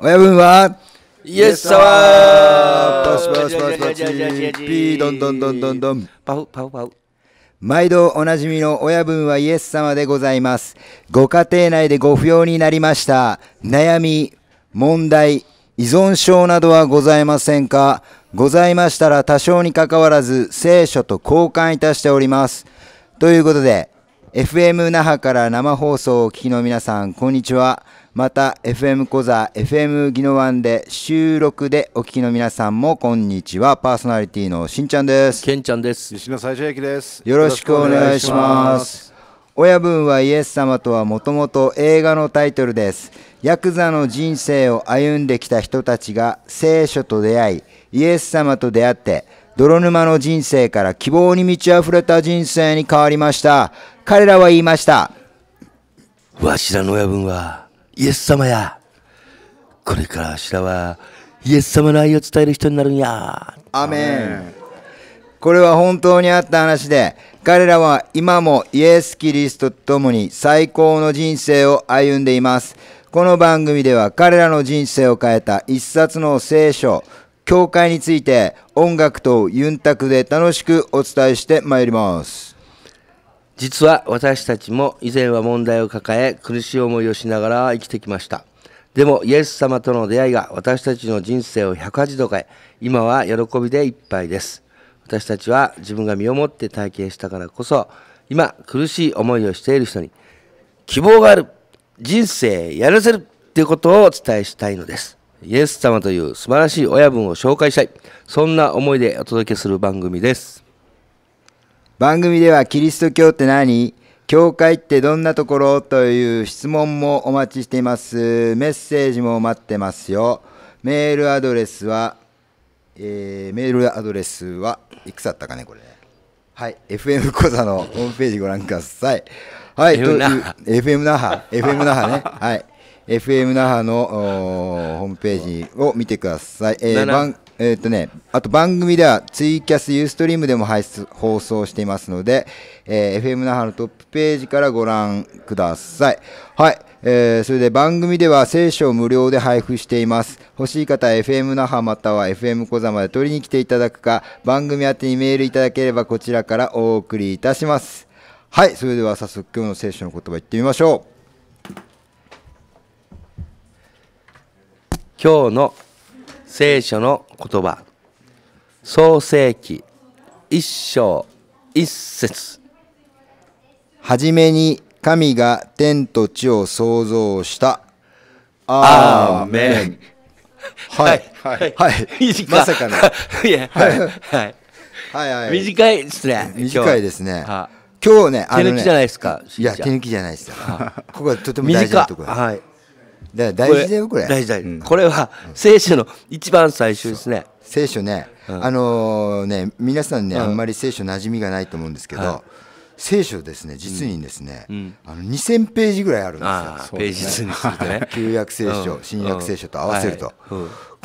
親分はイエス様パスパスパスパチピードンドンドンドンドンパフパフパフ毎度おなじみの親分はイエス様でございます。ご家庭内でご不要になりました悩み、問題、依存症などはございませんかございましたら多少にかかわらず聖書と交換いたしております。ということで、FM 那覇から生放送をお聞きの皆さん、こんにちは。また FM 小座 FM 技能湾で収録でお聞きの皆さんもこんにちはパーソナリティのしんちゃんですけんちゃんです西野最初駅ですよろしくお願いします親分はイエス様とはもともと映画のタイトルですヤクザの人生を歩んできた人たちが聖書と出会いイエス様と出会って泥沼の人生から希望に満ち溢れた人生に変わりました彼らは言いましたわしらの親分はイエス様やこれからあしらはイエス様の愛を伝える人になるんやアメンこれは本当にあった話で彼らは今もイエス・キリストと共に最高の人生を歩んでいますこの番組では彼らの人生を変えた一冊の聖書教会について音楽とユンタクで楽しくお伝えしてまいります実は私たちも以前は問題を抱え苦しい思いをしながら生きてきました。でもイエス様との出会いが私たちの人生を180度変え、今は喜びでいっぱいです。私たちは自分が身をもって体験したからこそ、今苦しい思いをしている人に、希望がある人生やらせるということをお伝えしたいのです。イエス様という素晴らしい親分を紹介したい。そんな思いでお届けする番組です。番組ではキリスト教って何教会ってどんなところという質問もお待ちしています。メッセージも待ってますよ。メールアドレスは、えー、メールアドレスはいくつあったかね、これ。はい、FM 講座のホームページご覧ください。はい、という FM 那覇、FM 那覇ね。はい。FM 那覇のホームページを見てください。えー、番えー、っとね、あと番組ではツイキャス、ユーストリームでも配信放送していますので、えー、FM 那覇のトップページからご覧ください。はい。えー、それで番組では聖書を無料で配布しています。欲しい方は FM 那覇または FM 小座まで取りに来ていただくか、番組宛てにメールいただければこちらからお送りいたします。はい、それでは早速今日の聖書の言葉いってみましょう。今日の聖書の言葉創世記一章一節はじめに神が天と地を創造したアーメンはいはい、はい、まさかのいやはい、はいはい はい、短いですね短いですね今日ねあのね手抜きじゃないですかいや手抜きじゃないですここはとても大事なところはい大事だよこれ大事大事、うん、これは聖書の一番最初ですね聖書ね、うん、あのー、ね皆さんね、うん、あんまり聖書馴染みがないと思うんですけど、はい、聖書ですね実にですね、あの2000ページぐらいあるんですよ、ページ数にするとね 旧約聖書、新約聖書と合わせると、はい、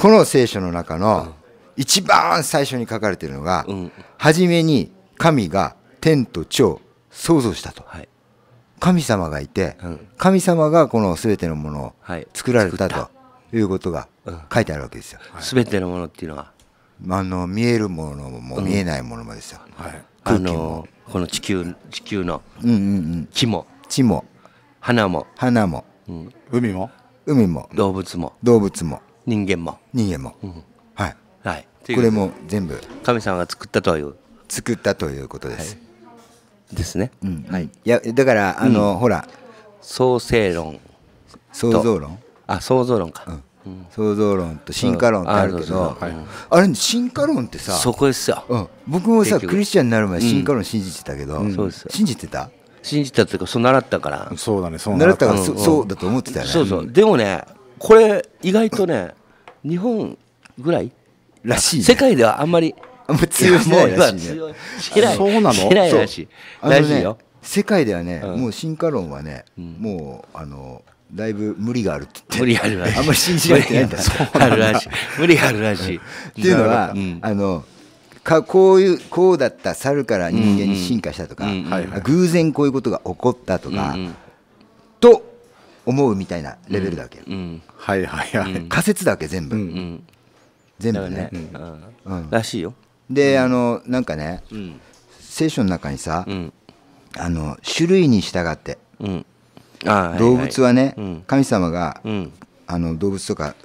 この聖書の中の一番最初に書かれているのが、初めに神が天と地を創造したと、はい神様がいて、神様がこの全てのものを作られたということが書いてあるわけですよ。全てのものっていうのはあの見えるものも見えないものもですよ。あのこの地球地球の木も地も花も花も、海も海も動物も動物も人間も人間も、はい、はい、これも全部神様が作ったという作ったということです。ですね、うんはい、いやだからあの、ほら創世論創造論あ創造論か、うん、創造論と進化論ってあるけど、うん、あれ進化論ってさそこですよ、うん、僕もさクリスチャンになる前進化論信じてたけど、信じてた信じたというかそう習ったからそうだねそう習ったから、そそうだと思ってたよねそうそうでもねこれ意外とね日本ぐらいらしい、ね、世界ではあんまりもう強いらしいね。白い。そうなの白らしい。らしいよ。世界ではね、もう進化論はね、もう、あの、だいぶ無理があるって言って。無理あるらしい。あんまり信じられてないんだ。そうあるらしい。無理あるらしい。っていうのは、あの、かこういうこうだった猿から人間に進化したとか、偶然こういうことが起こったとか、と思うみたいなレベルだけ、はいはいはい仮説だけ全部、全部ね、うん、らしいよで、うん、あのなんかね、うん、聖書の中にさ、うん、あの種類に従って、動物はね、はいはい、神様が、あの動物とか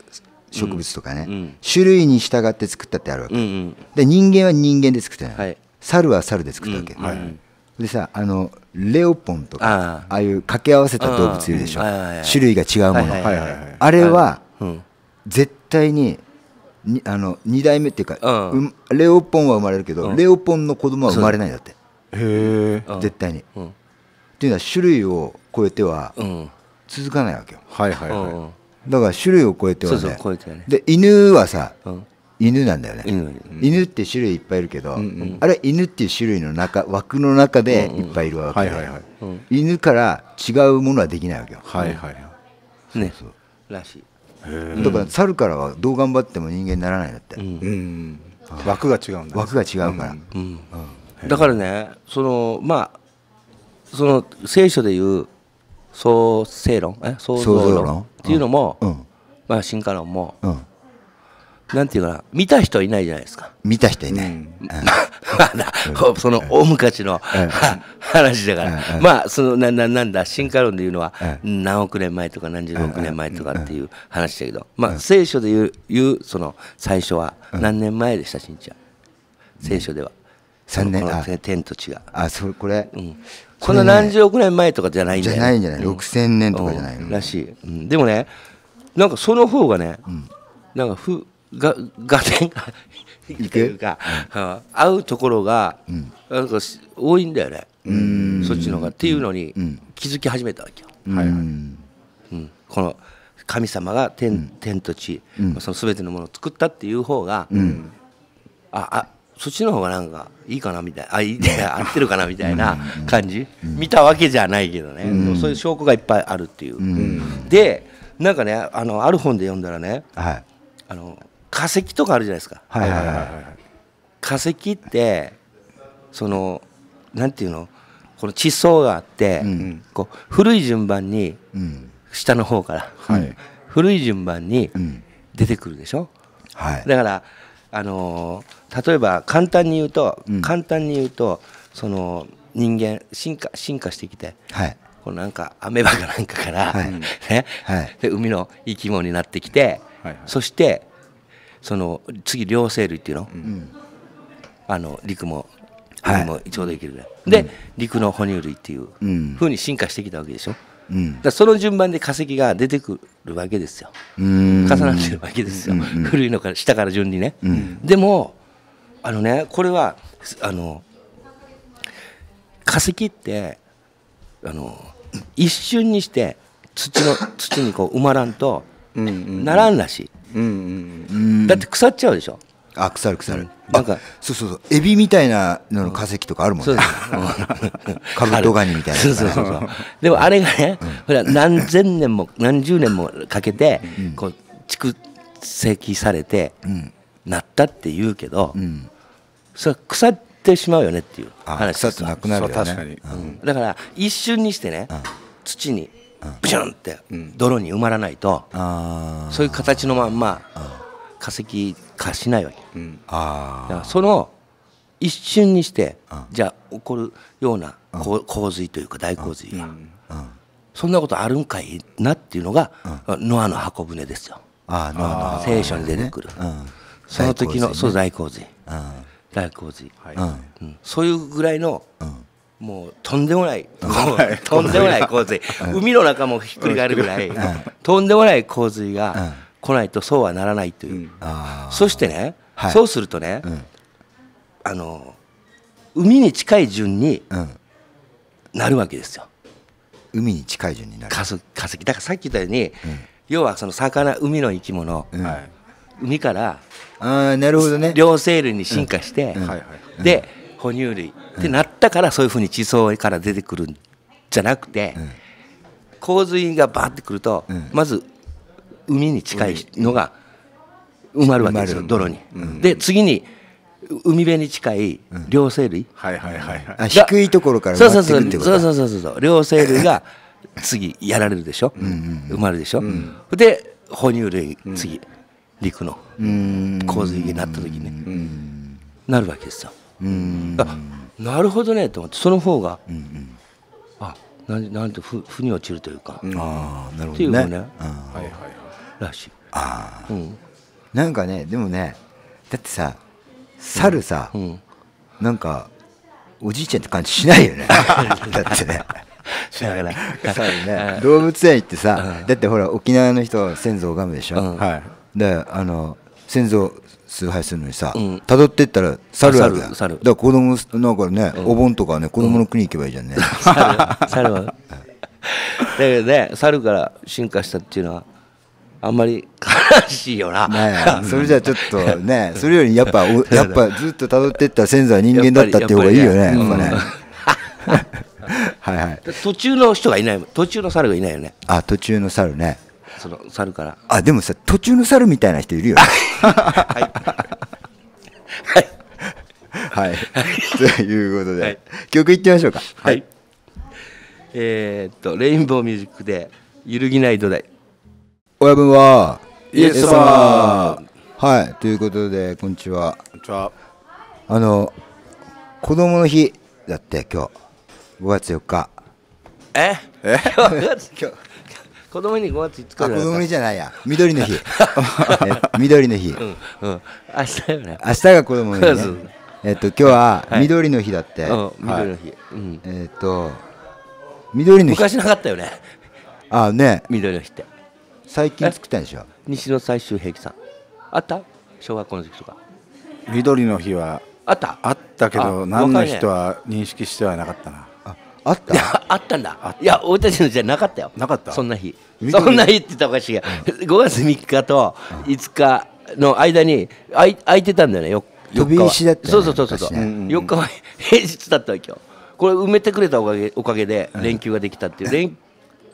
植物とかね、種類に従って作ったってあるわけ、うんうん、で人間は人間で作ったの、はい、猿は猿で作ったわけ、はい、でさあのレオポンとかああいう掛け合わせた動物いるでしょ、種類が違うもの、はいはいはい、あれは、絶対ににあの2代目っていうか、うん、レオポンは生まれるけど、うん、レオポンの子供は生まれないんだってへえ絶対に、うん、っていうのは種類を超えては続かないわけよ、はいはいはい、だから種類を超えてはねそうそう超えねで犬はさ、犬なんだよね、犬って種類いっぱいいるけど、うんうん、あれ犬っていう種類の中枠の中でいっぱいいるわけで、犬から違うものはできないわけよ、はいはいはいねそうらしいだから猿からはどう頑張っても人間にならないんだって、うん枠が違うんだ、枠が違うから、うんだからねそのまあその聖書でいう創世論え創造論っていうのも、まあ進化論も、うんなんていうかな見た人いないじゃないですか見た人いない、まあ、その大昔の、話だから、まあそのなななんだ進化論でいうのは、何億年前とか何十億年前とかっていう話だけど、まあ、聖書でいういうその最初は何年前でしたしんちゃん聖書では。3年あ天と地があそれこれ、うん、こんな何十億年前とかじゃないんじゃないんじゃない、6000年とかじゃない、らしい、うん、でもねなんかその方がね、なんかふが合点がいてうか、合うところが、なんか多いんだよね、そっちの方がっていうのに気づき始めたわけよ。いいうこの神様が天天と地、うん、その全てのものを作ったっていう方が、うん、ああそっちの方がなんかいいかなみたいなあいい、ね、合ってるかなみたいな感じ、見たわけじゃないけどね、そういう証拠がいっぱいあるっていう、でなんかねあのある本で読んだらね、はい、あの化石とかあるじゃないですか。はいはいはいはい、化石ってそのなんていうのこの地層があって、うん、こう古い順番に、うん、下の方から、はい、古い順番に出てくるでしょ。はい、だからあのー、例えば簡単に言うと、うん、簡単に言うとその人間進化進化してきて、はい、このなんかアメバかなんかから、はいねはい、で海の生き物になってきて、はいはい、そしてその次両生類っていうの、うん、あの陸も海もちょうどいけるぐらい、はい、で、うん、陸の哺乳類っていうふうに進化してきたわけでしょ、うん、だその順番で化石が出てくるわけですよ重なってるわけですよ、うん古いのから下から順にね、うん、でもあのねこれはあの化石ってあの一瞬にして土の土にこう埋まらんと、うん、ならんらしい、うんうん、だって腐っちゃうでしょあ腐る腐る、なんかそうそうそうエビみたいなのの化石とかあるもんね、カブトガニみたいなそうそうそうでもあれがね、ほら何千年も何十年もかけて、こう蓄積されて、なったって言うけど、それ腐ってしまうよねっていう話腐ってなくなるよねだから一瞬にしてね、土にブシュンって泥に埋まらないと、そういう形のまんま化石化しないわけ、うん、だからその一瞬にして、じゃあ起こるような洪水というか大洪水が、そんなことあるんかいなっていうのが、ノアの箱舟ですよあノアの聖書に出てくる、その時の、そう大洪水、大洪水、はいうん、そういうぐらいの、うんもうとんでもない、とんでもない洪水、海の中もひっくり返るぐらい、とんでもない洪水が来ないとそうはならないという、そしてね、そうするとね、あの海に近い順になるわけですよ。海に近い順になる化石だからさっき言ったように、要はその魚海の生き物、海から両生類に進化して、で哺乳類ってなっったからそういうふうに地層から出てくるんじゃなくて、洪水がバーってくると、まず海に近いのが埋まるわけですよ泥に。で次に海辺に近い両生類、はいはいはい低いところからそうそうそうそうそうそう両生類が 次やられるでしょ埋まるでしょ、うで哺乳類次、陸の洪水になった時にね、なるわけですよ。なるほどねと思ってその方が、うんうん、あなんなんてふ腑に落ちるというか、うん、ああなるほどねいね、はいはいらしいああ、うん、なんかねでもねだってさ猿さ、うん、なんかおじいちゃんって感じしないよね だってねしながら、ね、動物園行ってさ、だってほら沖縄の人は先祖拝むでしょ、うん、はい、であの先祖崇拝するのにさたど、ってったら猿あるだから子供なんかね、お盆とかね子供の国行けばいいじゃんね、猿はだけどね猿から進化したっていうのはあんまり悲しいよな、それじゃちょっとねそれよりやっぱ やっぱずっとたどっていった先祖は人間だったって方がいいよねねねはね。はい途中の人がいない途中の猿がいないよねあ途中の猿ねその猿からあでもさ途中の猿みたいな人いるよね はいはい、ということで、はい、曲いってみましょうかはい、えー、っとレインボーミュージックで「揺るぎない土台」親分はイエス様はいということでこんにちはこんにちはあの子供の日だって今日5月4日ええ 今日子供に5月5日あ、子供にじゃないや。緑の日。緑の日。うんうん、明日よね。明日が子供の日、ね。えっと、今日は緑の日だって。はい、緑の日。はいうん、えっと、緑の日。昔なかったよね。あ、ね。緑の日って。最近作ったんでしょ。西の最終兵器さん。あった小学校の時とか。緑の日は。あったあったけど、何の人は認識してはなかったな。あったいやあったんだいや俺たちのじゃなかったよなかったそんな日そんな日って言ったらおかしいが、うん、5月3日と5日の間にあい空いてたんだよねよ飛び石だった、ね、そうそうそうそう、ね、4日は平日だったわけよこれ埋めてくれたおかげおかげで連休ができたっていう、連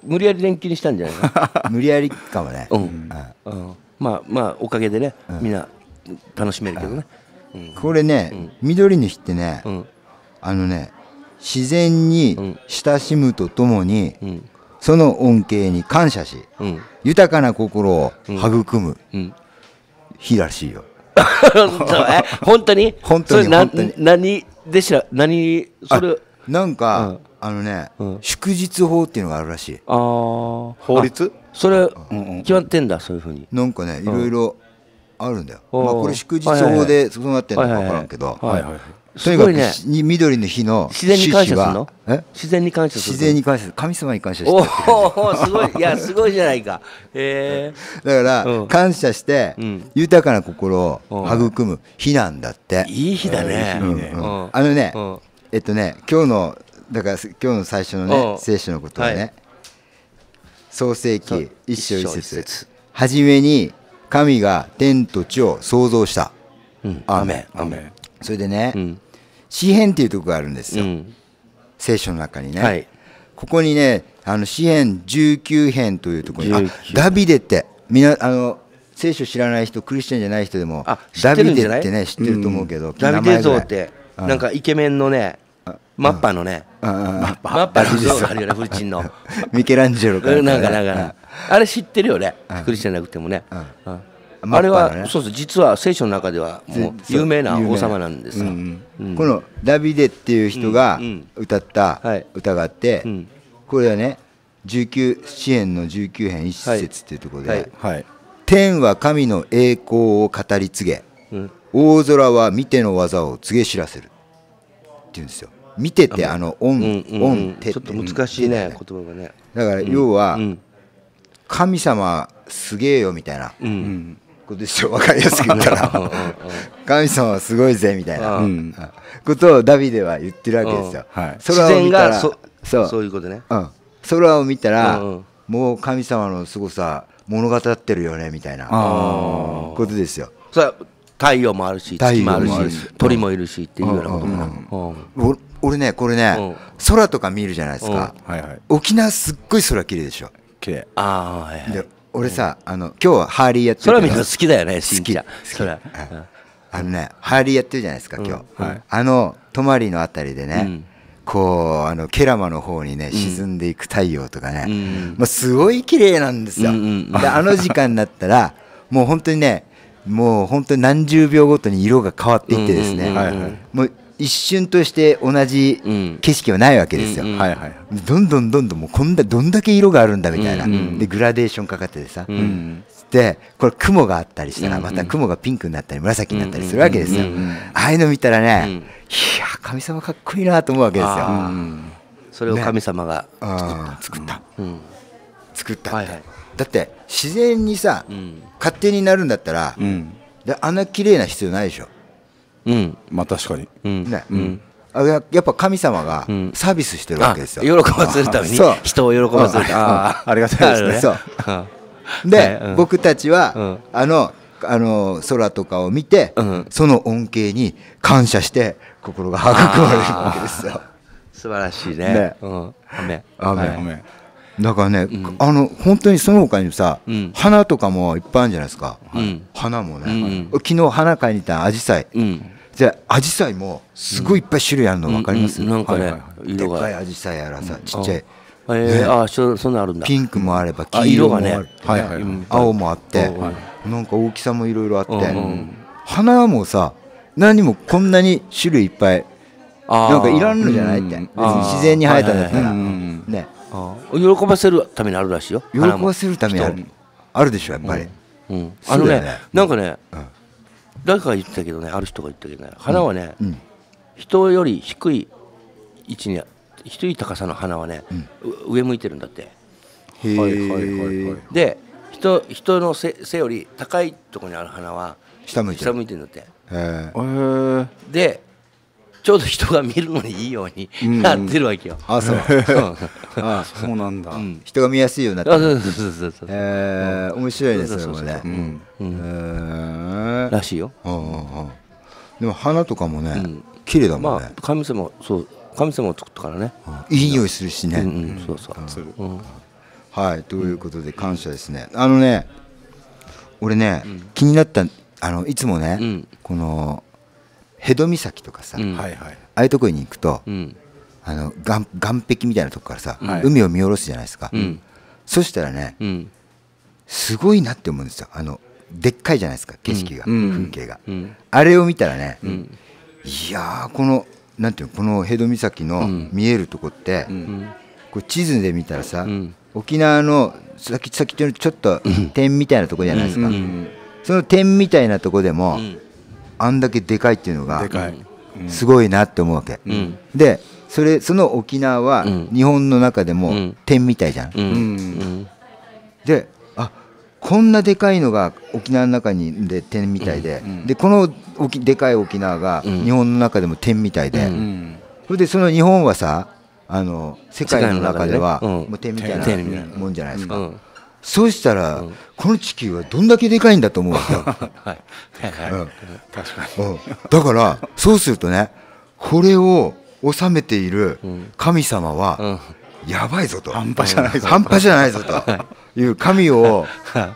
無理やり連休にしたんじゃないか 無理やりかもねうん、うん、まあまあおかげでね、うん、みんな楽しめるけどね、これね、うん、緑の日ってね、あのね自然に親しむとともに、うん、その恩恵に感謝し、うん、豊かな心を育む、日らしいよ。本当に 本当に何でしら何それなんか、あのね、祝日法っていうのがあるらしいあ法律それ、決まってんだそういうふうになんかねいろいろあるんだよ、まあ、これ祝日法でそうなってんのか分からんけど、はいはいとにかく、に緑の日の自然に感謝するの自然に感謝する自然に感謝する神様に感謝しておおすごいいやすごいじゃないかへえー、だから、うん、感謝して、うん、豊かな心を育む日なんだって、いい日だね、うんあのね、えっとね今日のだから今日の最初のね聖書のことはね、はい、創世記一章一節初めに神が天と地を創造した、うん、アーメンアーメンそれでね、うん、詩編っていうとこがあるんですよ、うん、聖書の中にね、はい、ここにねあの詩編19編というところにあダビデってみなあの聖書知らない人クリスチャンじゃない人でもダビデってね知ってると思うけど、うん、ダビデ像って、うん、なんかイケメンのねマッパのね、マッパマッパの像があるよね、フーチンの。ミケランジェロから、ね、なんかなんか、あれ知ってるよね、クリスチャンじゃなくてもね。うんうんあれはそうそう実は聖書の中ではもう有名な王様なんですが、うんうん、このダビデっていう人が歌った歌があって、うんはい、これはね19支援の19編1節っていうところで、はいはい、天は神の栄光を語り継げ、大空は見ての技を告げ知らせる」っていうんですよ。見ててあの「音ン」うんうんってちょっと難しいね、ね、言葉がねだから要は、神様すげえよみたいな、うんことですよ分かりやすく言ったら 神様はすごいぜみたいなことをダビデは言ってるわけですよ、はい、空を見たらそうそういうことね、空を見たら、もう神様のすごさ物語ってるよねみたいなことですよ太陽もあるし月もあるし鳥もいるしっていうようなことな、俺ねこれね、空とか見るじゃないですか、沖縄すっごい空綺麗でしょ綺麗ああはい俺さ、あの今日はハーリーやってる空見好きだよね好きだそれ、あのねハーリーやってるじゃないですか今日、あの泊まりのあたりでね、こうあのケラマの方にね沈んでいく太陽とかね、もうすごい綺麗なんですよ、であの時間になったらもう本当にねもう本当に何十秒ごとに色が変わっていってですね、もう一瞬として同じ景色はないわけですよ、どんどんどんどんもうこんだどんだけ色があるんだみたいな、でグラデーションかかっててさ、でこれ雲があったりしたらまた雲がピンクになったり紫になったりするわけですよ。ああいうの見たらね、いや神様かっこいいなと思うわけですよ。それを神様が作った、作った、作った。だって自然にさ、勝手になるんだったら、あんな綺麗な必要ないでしょ。うん、まあ確かに、ね、うんあややっぱ神様がサービスしてるわけですよ、うん、喜ばせるために人を喜ばせるああありがたいですねで、はいうん、僕たちは、うん、あのあの空とかを見て、うん、その恩恵に感謝して心が育まれるわけですよ素晴らしいねね、うん、雨雨、はい、雨だからね、あの本当にそのほかにさ、花とかもいっぱいあるんじゃないですか、花もね、昨日花買いに行ったアジサイ、うんでアジサイもすごいいっぱい種類あるの分かります、うんうんなんかね、はい、でっかい紫陽花やらさ、ちっちゃい、えー、ね、あそそんなあるんだピンクもあれば黄色もある、ねはいはい、青もあって、はい、なんか大きさもいろいろあって、花もさ何もこんなに種類いっぱいなんかいらんのじゃないって、別に自然に生えたんだったら、ね喜ばせるためにあるらしいよ喜ばせるためにあるあるでしょやっぱり、うんあのねねなんかね、うん誰かが言ってたけどねある人が言ったけどね花はね、うん、人より低い位置に低い高さの花はね、うん、上向いてるんだって。はいはいはいはい、で人人の背背より高いところにある花は下向いてるんだって。へえでちょうど人が見るのにいいようになってるわけよ。あそうあそうなんだ、人が見やすいようになってる。そうそうそうそう。ええ面白いですねこれね。うえらしいよ。でも花とかもね、綺麗だもんね。神様そう神様を作ったからね。いい匂いするしね。そうそう。はいということで感謝ですね。あのね、俺ね、気になったあのいつもね、このヘド岬とかさ、うん、ああいうところに行くと、うん、あの岸壁みたいなとこからさ、はい、海を見下ろすじゃないですか、うん、そしたらね、すごいなって思うんですよあのでっかいじゃないですか景色が、風景が、あれを見たらね、いやこのなんていうこのヘド岬の見えるとこって、こう地図で見たらさ、沖縄の先っちょっと点みたいなとこじゃないですか、その点みたいなとこでも、うんあんだけでかいっていうのがすごいなって思うわけ、うん、でそれその沖縄は日本の中でも点みたいじゃん、うん、であこんなでかいのが沖縄の中にで点みたいで,、でこのでかい沖縄が日本の中でも点みたいで、それでその日本はさあの世界の中ではもう点みたいなもんじゃないですか。そうしたら、この地球はどんだけでかいんだと思う んですよ。だからそうするとねこれを治めている神様は、やばいぞと半端じゃないぞ半端じゃないぞという神を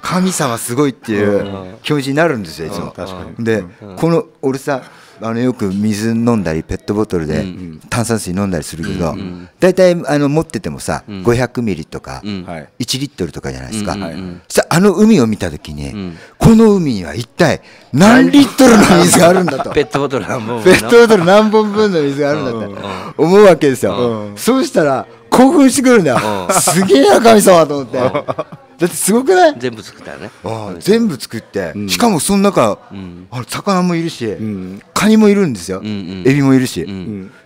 神様すごいっていう気持ちになるんですよいつも。でこの俺さあのよく水飲んだりペットボトルで炭酸水飲んだりするけど大体、うんあの持っててもさ、うん、500ミリとか、1リットルとかじゃないですか、うん、あの海を見た時に、この海には一体何リットルの水があるんだと ペットボトル何本ペットボトル何本分の水があるんだって思うわけですよ、そうしたら興奮してくるんだよ、すげえな神様と思って。だってすごくない全部作ったよねあ全部作って、うん、しかもその中、うん、あ魚もいるし、うん、カニもいるんですよ、うんうん、エビもいるし、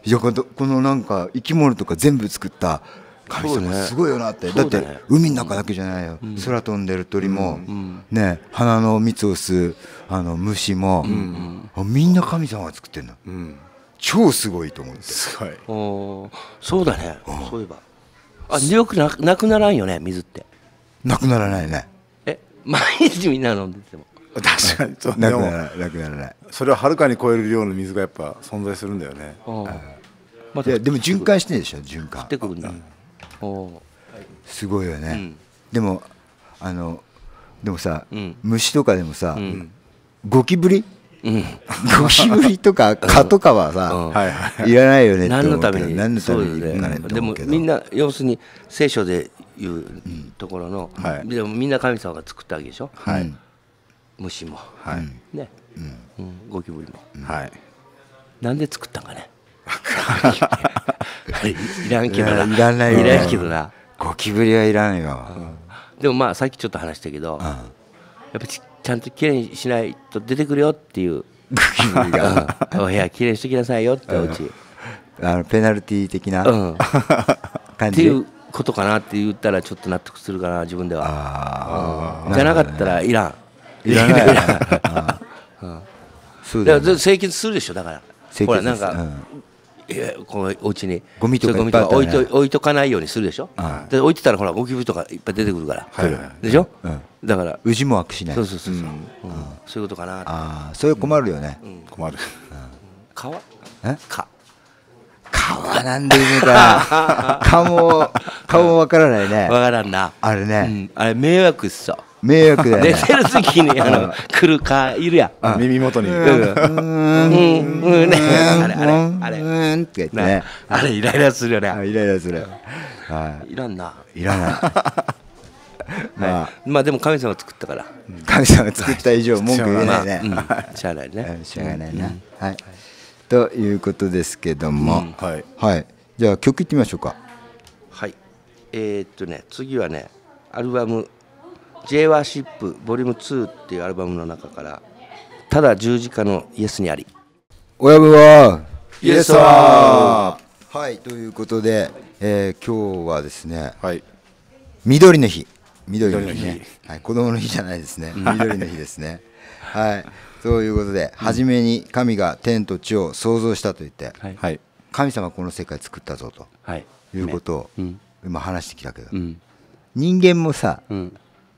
いやこのなんか生き物とか全部作った神様すごいよなって、ね、だって海の中だけじゃないよ、うん、空飛んでる鳥も、うん、ね花の蜜を吸うあの虫も、うんうん、みんな神様が作ってるの、うん、超すごいと思ってすごいそうだねそういえばあ強くななくならんよね水ってなくならないねえ毎日みんな飲んでても確かにそうなくならないなくならないそれをはるかに超える量の水がやっぱ存在するんだよねまたでも循環してるでしょ循環ってくるんだ、すごいよね、でもあのでもさ、虫とかでもさ、ゴキブリ、ゴキブリとか 蚊とかはさ、いらないよね何のために何のためにでもみんな要するに聖書でいうところの、はい、でもみんな神様が作ったわけでしょ、はい、虫も、はい、ね、うん、うん、ゴキブリも、はい、なんで作ったんかね いらんけどないらないいらんけどなゴキブリはいらんよ、うん、でもまあさっきちょっと話したけど、うん、やっぱちちゃんときれいにしないと出てくるよっていうゴキブリが、お部屋きれいにしときなさいよっておうち、ん、あのペナルティー的な、うん、感じっていうことかなって言ったらちょっと納得するかな自分では、うん、じゃなかったらいらん、いらない そうだ、ら清潔するでしょだからほらなんか、うん、いやこのお家にゴミとか、置いと置いとかないようにするでしょ、うで置いてたらほらゴキブリとかいっぱい出てくるから、はい、でしょ、うん、だからうじも悪しないそうそうそうそう、うんそういうことかなああそういう困るよね、うん、困る皮えか顔はなんで言うのか 顔も顔もわからないねわからんなあれね、うん、あれ迷惑っすよ迷惑だよ、ね、寝てる時にあの来るかいるや耳元にうんうんうんねあれあれあれうんって言ってねあれイライラするよねイライラするはいいらんないらないまあ、まあでも神様作ったから神様作った以上文句言えないねしゃあないねしゃあないなはいということですけども、うんはい、はい、じゃあ曲いってみましょうかはいえー、っとね次はねアルバム「j ワーシップ Vol.2」っていうアルバムの中から「ただ十字架のイエスにあり」親分はイエスははいということで、えー、今日はですね、はい、緑の日緑の日ね、はい、子供の日じゃないですね緑の日ですねはいういうことで、初めに神が天と地を創造したと言って、はい、神様この世界作ったぞと、はい、いうことを、今話してきたけど、人間もさ、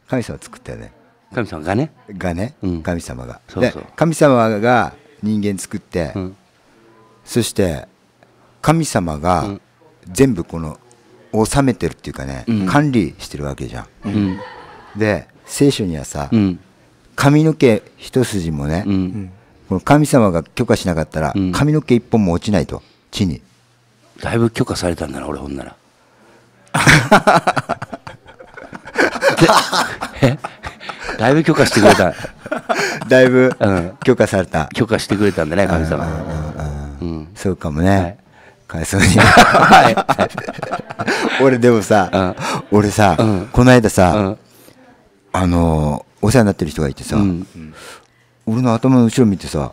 神様作ったよね神様がねがね、神様がで神様が人間作って、そして神様が全部この納めてるっていうかね、管理してるわけじゃん、で聖書にはさ、髪の毛一筋もね、うん、この神様が許可しなかったら、髪の毛一本も落ちないと地にだいぶ許可されたんだな俺ほんなら えだいぶ許可してくれただいぶ許可された、許可してくれたんだね神様、そうかもね、はいかわいそうに 俺でもさ、俺さ、この間さ、あのお世話になってる人がいてさ、俺の頭の後ろ見てさ、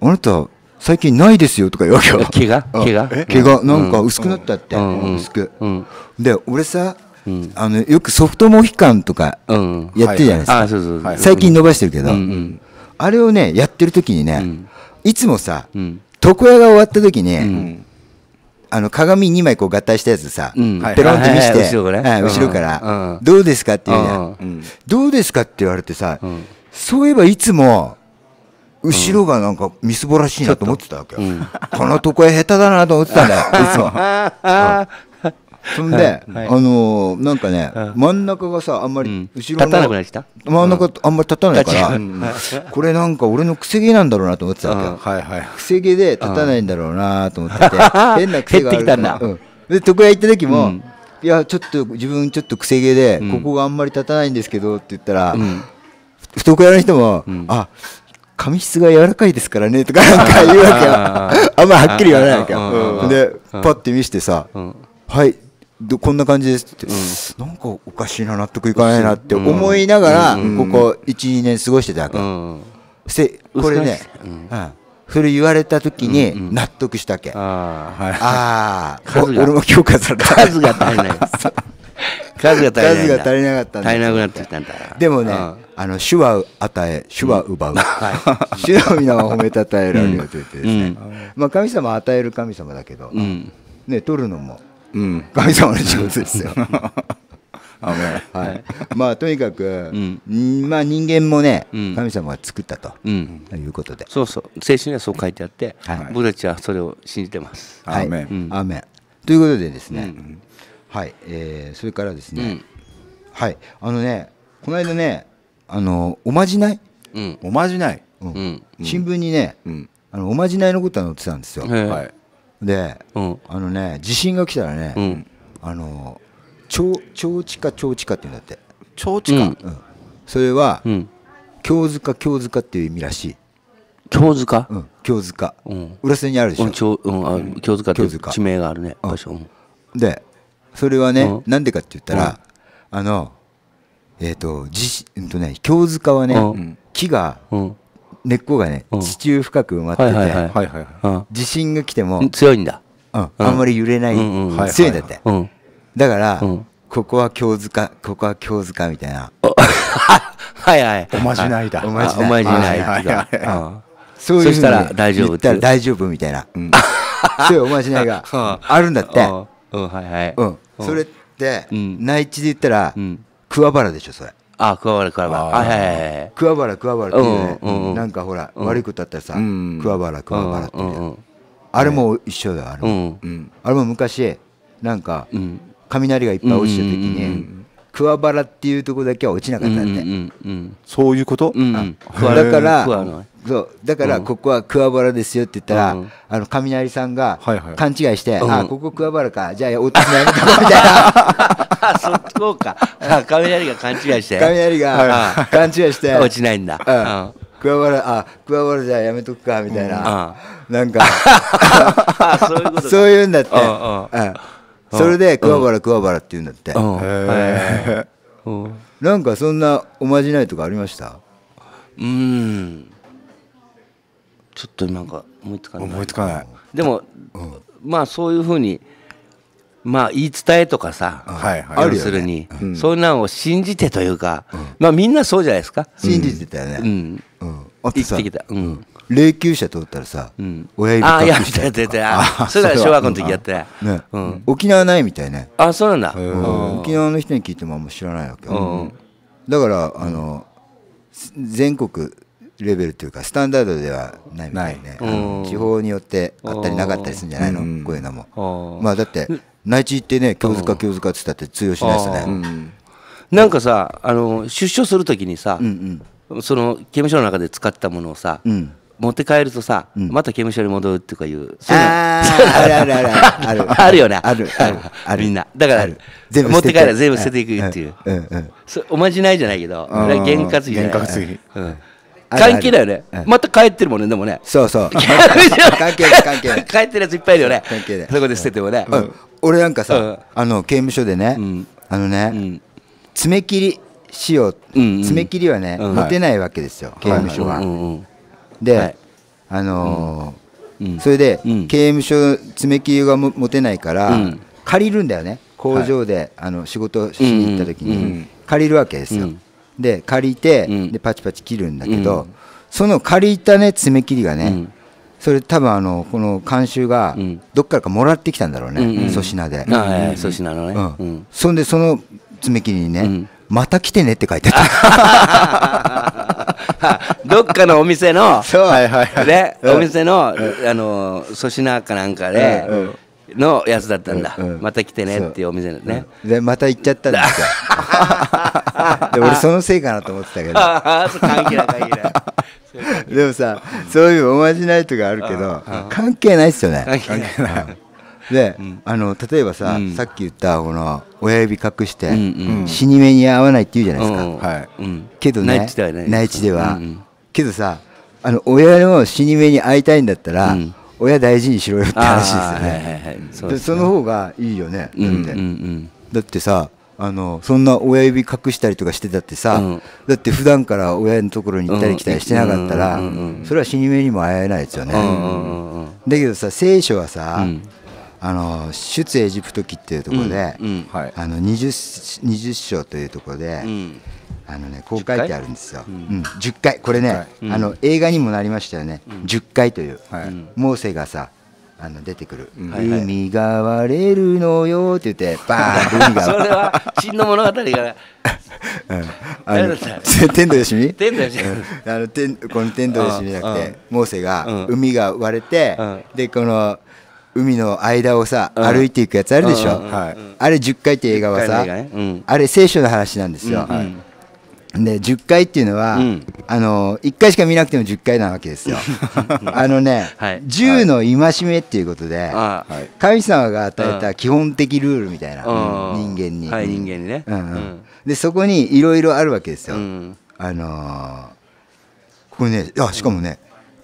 あなた最近ないですよとか言うわけよ毛が毛が毛がなんか薄くなったって、薄く、で俺さあのよくソフトモヒカンとかやってるじゃないですか最近伸ばしてるけど、あれをねやってる時にね、いつもさ、床屋が終わった時に、あの鏡2枚こう合体したやつさ、うん、ペロンって見せて、後ろから、どうですかって言うじゃん、どうですかって言われてさ、そういえばいつも、後ろがなんかみすぼらしいなと思ってたわけよ、このとこへ下手だなと思ってたんだよ、いつも。そんで、はい、あのー、なんかね、真ん中がさ、あんまり後ろの、うん、立たなくな真ん中、あんまり立たないから、これなんか俺の癖毛なんだろうなと思ってたわけはいはい、癖毛で立たないんだろうなと思ってて、変な癖がある。減ってきたんだ。うん、で、徳屋行った時も、うん、いや、ちょっと自分ちょっと癖毛で、ここがあんまり立たないんですけどって言ったら、懐屋の人も、うん、あ、髪質が柔らかいですからねとかなんか言うわけよ。あんまはっきり言わないわけよ。で、パッて見してさ、はい、こんな感じですって、うん、なんかおかしいな納得いかないなって思いながら、うん、ここ12年過ごしてたわけ、うん、しこれね、うん、それ言われた時に納得したわけ、うんうん、あ、はい、あ俺も強化された数が足りない 数が足りなかったん足りなくなってきたんだでもね、あの主は与え主は奪う、うんはい、主 の皆は褒めたたえられると言ってですね、まあ、神様は与える神様だけど、ね取るのもうん、神様の上手ですよ。はい、まあとにかく、うん、まあ人間もね、神様が作ったと、うん、いうことでそうそう聖書にはそう書いてあって、はい、僕たちはそれを信じてます。はい、アーメンということでですね、はい、えー、それからですね、はいあのねこの間ねあのおまじない、うん、おまじない、うん新聞にね、うん、あのおまじないのことが載ってたんですよ。はいで、うん、あのね地震が来たらね、うん、あの超超地下超地下って言うんだって超地下、うん、それは、う京塚京塚っていう意味らしい京塚、うん、京塚、うん、浦瀬にあるでしょ、うん京塚って地名があるね場所、でそれはね、なんでかって言ったら、あのえっ、ー、と地うんとね京塚はね、木が、うん根っこがね、地中深く埋まってて、地震が来ても、強いんだ。あんまり揺れない、強いんだって。だから、ここは京塚、ここは京塚みたいな。はいはい。おまじないだ。おまじない。じない。そういうしたら大丈夫。ったら大丈夫みたいな。そういうおまじないが あるんだって。うん、はいはい。うん。それって、内地で言ったら、桑原でしょ、それ。あ桑原桑原あはいはい桑原桑原ってねなんかほら悪いことあったらさ桑原桑原ってあれも一緒だよあれもあれも昔なんか雷がいっぱい落ちた時に桑原っていうとこだけは落ちなかったんでそういうことだからそうだからここは桑原ですよって言ったら、うん、あの雷さん が勘違いして、はいはい、あここ桑原かじゃあお手伝いみたいなそっちか雷が勘違いして雷が勘違いして落ちないんだ、うん桑原あ桑原じゃやめとくかみたいな、うん、なんか そういうんだって、うん、それで桑原桑原って言うんだって、うん、なんかそんなおまじないとかありましたうんちょっとなんか思いつかない思いつかないでも、うん、まあそういうふうにまあ言い伝えとかさ、はいはい、するに、ねうん、そんなんを信じてというか、うん、まあみんなそうじゃないですか信じてたよねうん、うん、生ってきた、うん、霊柩車通ったらさ、うん、親指あやたてやってそれは小学校の時やってね、うん、沖縄ないみたいねあそうなんだ、沖縄の人に聞いてもあんま知らないわけ、うんだからあの全国レベルというかスタンダードではないみたいね、うん、地方によってあったりなかったりするんじゃないの、こういうのもまあだって内地行ってね京塚京塚っつったって通用しないですね、なんかさあの出所するときにさ、うんうん、その刑務所の中で使ったものをさ、うん持って帰るとさ、また刑務所に戻るっていうかいう。あある あるある。あるあるよね。あるある。みんな。だから、全部持って帰る全部捨てていくっていう。うんうんうおまじないじゃないけど、験担ぎじゃない。験担ぎ。うん関係ないよね、また帰ってるもんねでもねそうそう関係ない関係ない帰ってるやついっぱいいるよね関係ないそこで捨ててもね、俺なんかさ、あの刑務所でね、あのね、爪切りしよう、爪切りはね、持てないわけですよ、刑務所は、で、あのそれで、刑務所爪切りが持てないから、借りるんだよね工場で、あの仕事しに行った時に、借りるわけですよ、で借りて、うん、でパチパチ切るんだけど、うん、その借りたね爪切りがね、うん、それ多分あのこの監修がどっからかもらってきたんだろうね粗品で粗品のねそんでその爪切りにねまた来てねって書いてあった どっかのお店の ねお店のあの粗品かなんかでのやつだったんだ、うんうん、また来てねっていうお店のね、うん、でまた行っちゃったんですよ で俺そのせいかなと思ってたけどでもさそういうおまじないとかあるけど関係ないっすよね関係ないで、うん、あの例えばさ、うん、さっき言ったこの親指隠して、うんうん、死に目に合わないって言うじゃないですか、うんうんけどね内地では、うんうん、けどさあの親の死に目に会いたいんだったら、うん親大事にしろよって話ですよね。その方がいいよね。だってさあのそんな親指隠したりとかしてたってさ、うん、だって普段から親のところに行ったり来たりしてなかったら、それは死に目にも会えないですよね、だけどさ聖書はさ、うん、あの出エジプト記っていうところで、うんうん、あの 20, 二十章というところで、うんあのね、こう書いてあるんですよ、うん、10回、これね、あの映画にもなりましたよね、うん、10回という、はい、モーセがさ、あの出てくる、海が割れるのよって言って、バーン、が それは、真の物語が。うん、あの天童よしみ天童よしみあの天この天童よしみじゃなくて、モーセが、海が割れて、で、この、海の間をさ、歩いていくやつあるでしょ、うあれ10回って映画はさ、あれ聖書の話なんですよ、で10回っていうのは、うん、あの1回しか見なくても10回なわけですよ。あのね、はい、10の戒めっていうことで、はい、神様が与えた基本的ルールみたいな、うん、人間に。はい、人間にね、うんうん、でそこにいろいろあるわけですよ。あのー、これねあしかもね、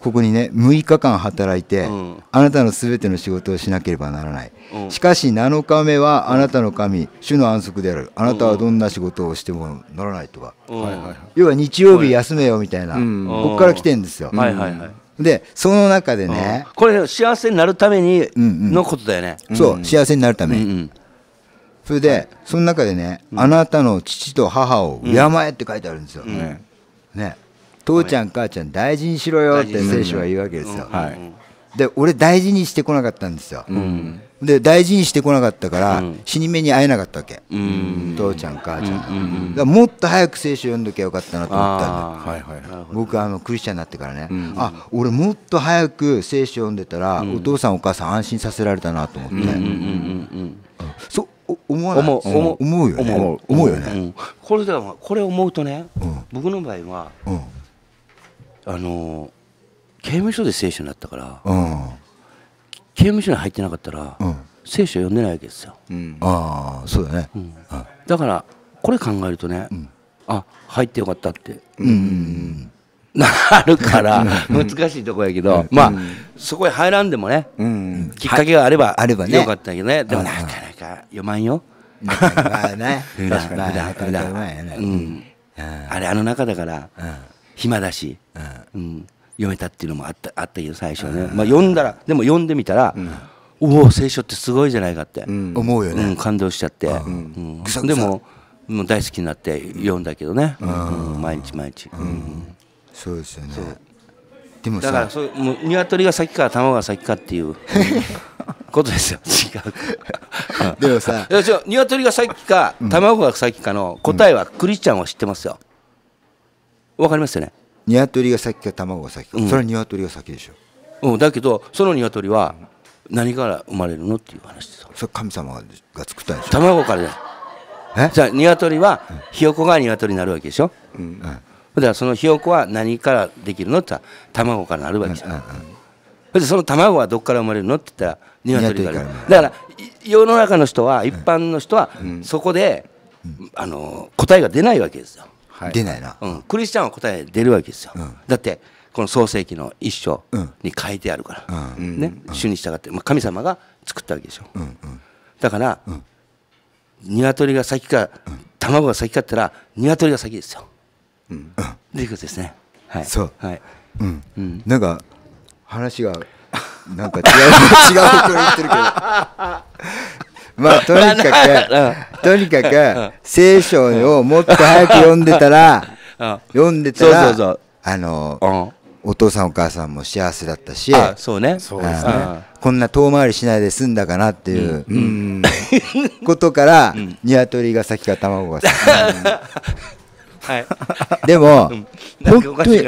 ここにね6日間働いて、うん、あなたのすべての仕事をしなければならない、うん、しかし7日目はあなたの神主の安息であるあなたはどんな仕事をしてもならないとか、うん要は日曜日休めよみたいな、ここから来てんですよ。はいはいでその中でね、これ幸せになるためにのことだよね、うんうん、そう幸せになるため、うんうん、それでその中でね、あなたの父と母を敬えって書いてあるんですよ、ね父ちゃん母ちゃん大事にしろよって聖書は言うわけですよ、はい、で俺大事にしてこなかったんですよ、うん、で大事にしてこなかったから、うん、死に目に会えなかったわけ、うん、父ちゃん母ちゃん、うん、もっと早く聖書読んどきゃよかったなと思ったんで、はいはい、僕あのクリスチャンになってからね、うん、あ俺もっと早く聖書読んでたら、お父さんお母さん安心させられたなと思って、そう思わ思う思うよね思うよね、これではこれ思うとね、僕の場合は、あの刑務所で聖書になったから、うん、刑務所に入ってなかったら、うん、聖書読んでないわけですよ、うん、ああそうだね、だからこれ考えるとね、うん、あ入ってよかったって、うんうんうんなるから難しいとこやけど、まあそこへ入らんでもね、きっかけがあればあればよかったけどねでもなかなか読まんよ。あれあの中だから、暇だし、うん、読めたっていうのもあったあったけど最初ね、まあ、読んだらでも読んでみたら、おお聖書ってすごいじゃないかって、思うよね、感動しちゃって、でももう大好きになって読んだけどね、毎日毎日、そうですよねでもだからそうもう鶏が先か卵が先かっていう ことですよ違うでもさ鶏が先か卵が先かの答えはクリスチャンは知ってますよ、わかりますよね鶏が先か卵が先か、うん、それは鶏が先でしょ、うん、だけどその鶏は何から生まれるのっていう話ですそれ神様が作ったんでしょ卵からじゃなじゃあ鶏はひよこが鶏になるわけでしょ、うん、だからそのひよこは何からできるのって言ったら卵からなるわけじゃない、うん、その卵はどこから生まれるのって言ったら鶏からだから世の中の人は一般の人はそこで、あの答えが出ないわけですよはい、出ないな、うん、クリスチャンは答え出るわけですよ、うん、だってこの創世記の一章に書いてあるから、うん、ね、主に従って、まあ、神様が作ったわけでしょ、うんうん、だから、うん、鶏が先か卵が先かったら鶏が先ですよ、うん、いうことですねはいそう、はいうんうん、なんか話がなんか違う 違う方向ってるけどまあ とにかく、とにかく、聖書をもっと早く読んでたら、読んでたら、そうそうそうあの、お父さんお母さんも幸せだったし、そうね、そうですね。こんな遠回りしないで済んだかなっていう、ことから、鶏が先か卵が先か。はい、でも、本当に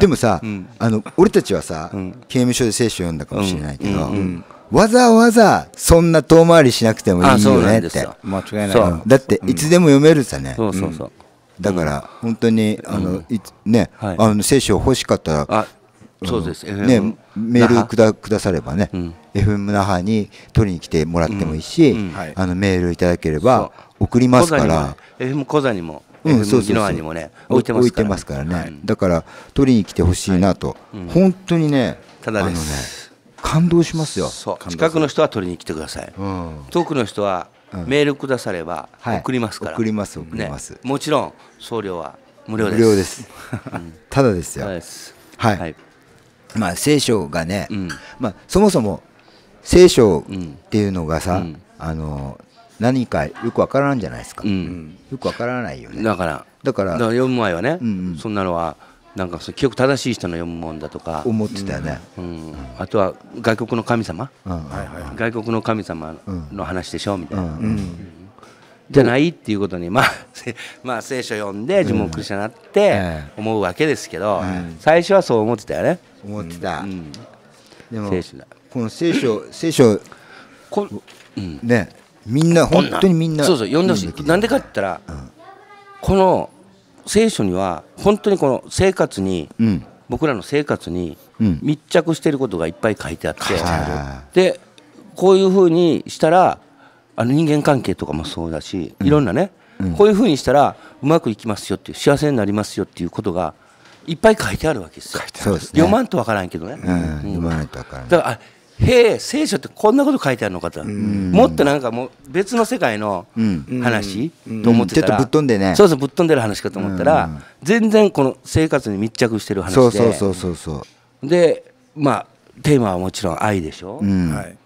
でもさ、あの俺たちはさ、刑務所で聖書を読んだかもしれないけど、わざわざそんな遠回りしなくてもいいよねって間違いない、だっていつでも読めるさね、そうそうそうだから本当に、あのね、あの聖書欲しかったらそうです、ね、メールくだくださればね、FM 那覇に取りに来てもらってもいいし、あのメールいただければ送りますから。FM 小座にもうん、そうそうにもね置いてますからね、だから取りに来てほしいなと、本当にねただです、ね、感動しますよ近くの人は取りに来てください、うん、遠くの人はメールくだされば送りますから、はい、送ります送ります、ね、もちろん送料は無料です無料です ただですよはい、はい、まあ聖書がね、うん、まあそもそも聖書っていうのがさ、うん、あの何かよくわからんじゃないですか、よくわからないよねだからだから読む前はね、うんうん、そんなのはなんか記憶正しい人の読むもんだとか思ってたよね、うん、うん、あとは外国の神様、うん、外国の神様の話でしょみたいな、うん、じゃないっていうことに、まあ、まあ聖書読んで樹木者になって思うわけですけど、最初はそう思ってたよね思ってた、でも聖書だこの聖書聖書こ、うん、ねみんな本当にみんなそうそう読んでほしいなんでかって言ったら、この聖書には本当にこの生活に、うん、僕らの生活に密着していることがいっぱい書いてあって、でこういうふうにしたらあの人間関係とかもそうだし、いろんなね、こういうふうにしたらうまくいきますよっていう幸せになりますよっていうことがいっぱい書いてあるわけですよ。すね、読まんとわからんけどね。うん、読まないとわからない。だからへえ聖書ってこんなこと書いてあるのかと、もっとなんかもう別の世界の話、と思ってたら、ちょっとぶっ飛んでねそうそうぶっ飛んでる話かと思ったら、全然この生活に密着してる話でそうそうそうそうでまあテーマはもちろん愛でしょ、うん、はい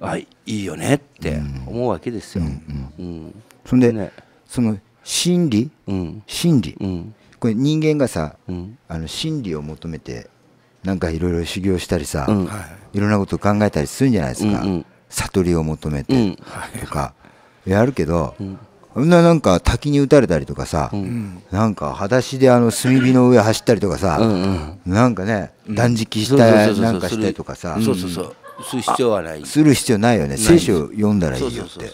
あいいよねって思うわけですよ、うんそんで、ね、その心理、うん、心理、うん、これ人間がさ、うん、あの心理を求めてなんかいろいろ修行したりさ、いろんなこと考えたりするんじゃないですか、悟りを求めてとか、やるけど、そんななんか滝に打たれたりとかさ、なんか裸足であの炭火の上走ったりとかさ、なんかね断食したりなんかしたとかさ、する必要はないする必要ないよね聖書読んだらいいよって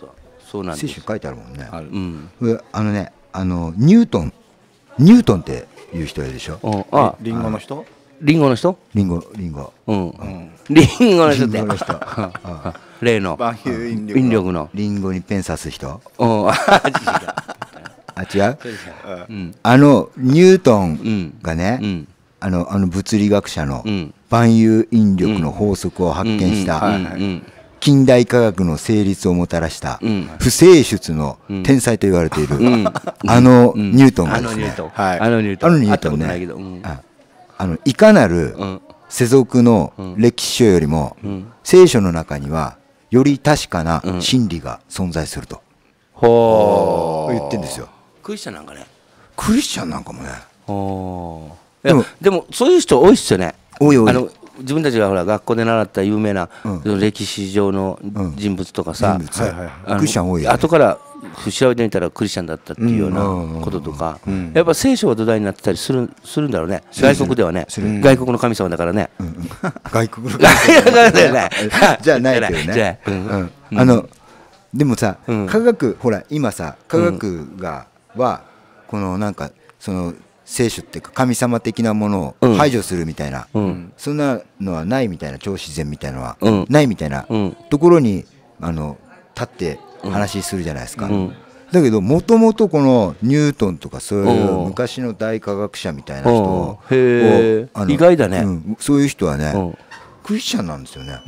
聖書書いてあるもんねあ,、のねあのニュートンニュートンっていう人いるでしょあリンゴの人、リンゴの人リンゴリンゴうん、リンゴの人って 例の引力のリンゴにペン刺す人うん あ違う、あのニュートンがね、あのあの物理学者の万有引力の法則を発見した近代科学の成立をもたらした不正出の天才と言われている、あのニュートンがですね、あのニュートン、あのニュートンね。あのいかなる世俗の歴史書よりも、聖書の中にはより確かな真理が存在すると、うん、言ってんですよクリスチャンなんかねクリスチャンなんかもねでもでもそういう人多いっすよね多い多いあの自分たちがほら学校で習った有名な、歴史上の人物とかさ、うんクリスチャン多い、ね、後から調べてみたらクリスチャンだったっていうようなこととか、やっぱ聖書は土台になってたりするするんだろうね外国ではね、外国の神様だからね、外国の神様だよね じゃないけどねあのでもさ、科学ほら今さ科学が、はこのなんかその聖書っていうか神様的なものを排除するみたいな、うん、そんなのはないみたいな超自然みたいなのは、ないみたいなところにあの立って話するじゃないですか。だけどもともとこのニュートンとかそういう昔の大科学者みたいな人を意外だね、そういう人はねクリスチャンなんですよね。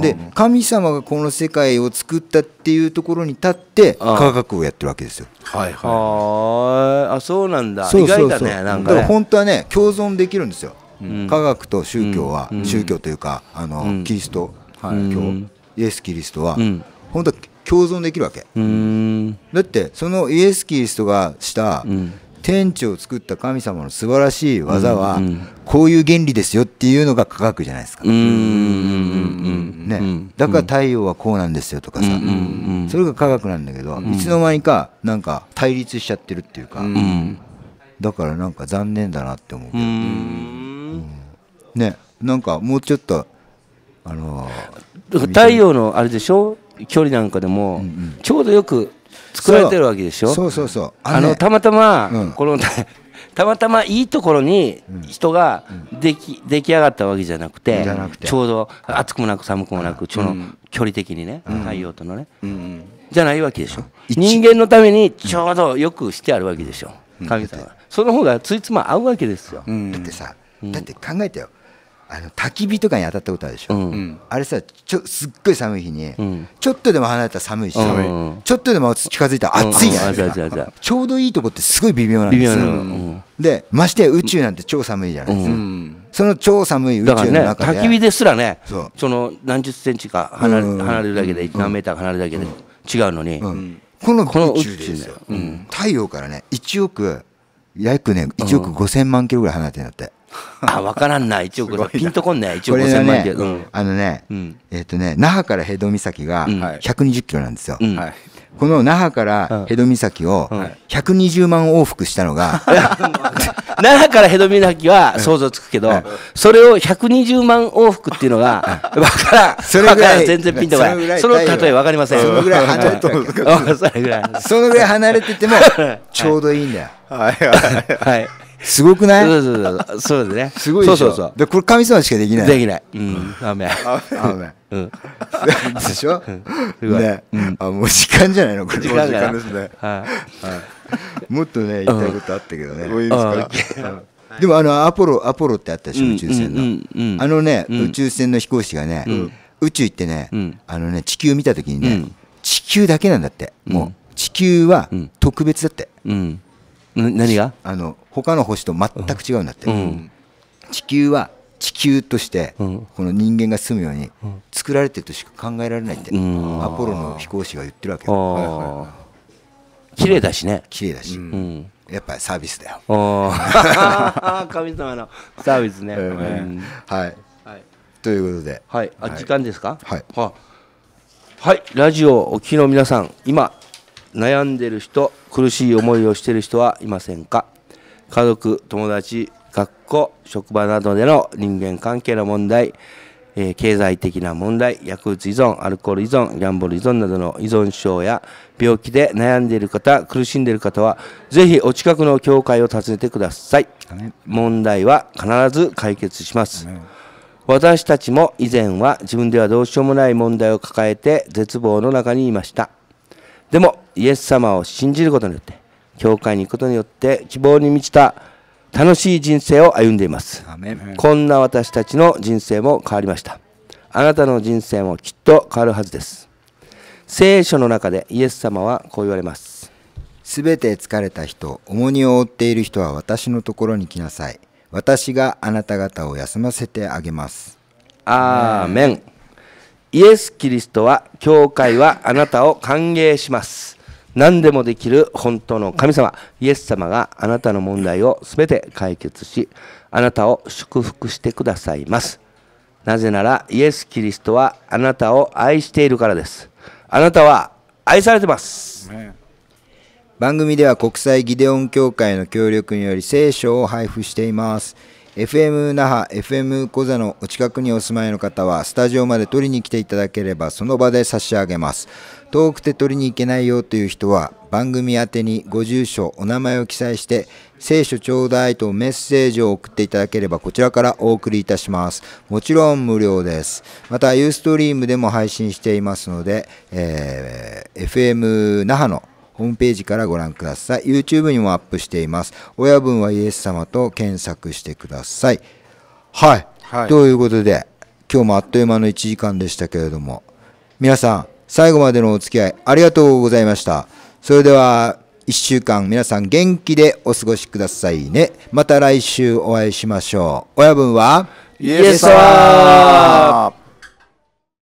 で神様がこの世界を作ったっていうところに立って科学をやってるわけですよ。はいはい、あそうなんだ意外だねなんか、から本当はね共存できるんですよ、科学と宗教は、宗教というかあの、キリスト教、はい、イエス・キリストは、本当は共存できるわけだってそのイエス・キリストがした、天地を作った神様の素晴らしい技は、こういう原理ですよっていうのが科学じゃないですか。ね、だから太陽はこうなんですよとかさ、それが科学なんだけど、いつの間にかなんか対立しちゃってるっていうか、だからなんか残念だなって思うけど。ね、なんかもうちょっとあのー、太陽のあれでしょ距離なんかでも、ちょうどよく作られてるわけでしょそうそうそうあのたまたま、うん、この たまたまいいところに人ができ、うん、出来上がったわけじゃなくてちょうど暑くもなく寒くもなくその距離的にね、うん、太陽とのね、うん、じゃないわけでしょ人間のためにちょうどよくしてあるわけでしょ神様その方がついつま合うわけですよだってさだって考えてよあの焚き火とかに当たったことあるでしょ、うん、あれさちょすっごい寒い日に、うん、ちょっとでも離れたら寒いし、うん、ちょっとでも近づいたら暑いじゃないですか、ちょうどいいとこってすごい微妙なんですよ、でましてや宇宙なんて超寒いじゃないですか、その超寒い宇宙の中で、ね、焚き火ですらねその何十センチか離れ,、離れるだけで何メーター離れるだけで違うのに、この宇宙ですよ、太陽からね1億約ね1億5000万キロぐらい離れてるんだって。あ分からんな1億ピンとこんない一億5000万円で、ねうん、あのね、うん、えっ、ー、とね那覇から辺戸岬が120キロなんですよ、うんはい、この那覇から辺戸岬を120万往復したのが、那覇から辺戸岬は想像つくけど、うんうん、それを120万往復っていうのが、分からん。それぐらい。全然ピンとこない。その例え分かりません。そのぐらい離れてても、そのぐらい離れてても、ちょうどいいんだよ。はい。はいすごくないそうそうそうそうですね すごいそうそうそうでこれ神様しかできないできないうんアメうん でしょ、うん、ね、うん、あもう時間じゃないのこれ時間ですねはい、はい、もっとね言いたいことあったけどね、うん、いですか、でもあのアポロアポロってあったでしょ、うん、宇宙船の、うんうん、あのね、宇宙船の飛行士がね、宇宙行ってね、あのね地球見た時にね、地球だけなんだって、もう地球は特別だって、うん何があの他の星と全く違うんだって、うん、地球は地球としてこの人間が住むように作られてるとしか考えられないって、うん、アポロの飛行士が言ってるわけよ、い、綺麗だしね綺麗だし、うん、やっぱりサービスだよ 神様のサービスね、はい、はい、ということで、はい、あ時間ですかはい、はい、ラジオお聞きの皆さん今悩んでる人苦しい思いをしている人はいませんか家族友達学校職場などでの人間関係の問題、えー、経済的な問題薬物依存アルコール依存ギャンブル依存などの依存症や病気で悩んでいる方苦しんでいる方はぜひお近くの教会を訪ねてください問題は必ず解決します、私たちも以前は自分ではどうしようもない問題を抱えて絶望の中にいましたでもイエス様を信じることによって教会に行くことによって希望に満ちた楽しい人生を歩んでいますこんな私たちの人生も変わりましたあなたの人生もきっと変わるはずです聖書の中でイエス様はこう言われますすべて疲れた人重荷を負っている人は私のところに来なさい私があなた方を休ませてあげますアーメンイエス・キリストは教会はあなたを歓迎します何でもできる本当の神様イエス様があなたの問題を全て解決しあなたを祝福してくださいますなぜならイエス・キリストはあなたを愛しているからですあなたは愛されてます、番組では国際ギデオン協会の協力により聖書を配布しています FM 那覇、FM 小座のお近くにお住まいの方は、スタジオまで取りに来ていただければ、その場で差し上げます。遠くて取りに行けないよという人は、番組宛てにご住所、お名前を記載して、聖書ちょうだいとメッセージを送っていただければ、こちらからお送りいたします。もちろん無料です。また、ユーストリームでも配信していますので、えー、FM 那覇のホームページからご覧ください。YouTube にもアップしています。親分はイエス様と検索してください。はい。はい、ということで、今日もあっという間の1時間でしたけれども、皆さん、最後までのお付き合いありがとうございました。それでは、1週間皆さん元気でお過ごしくださいね。また来週お会いしましょう。親分はイエス様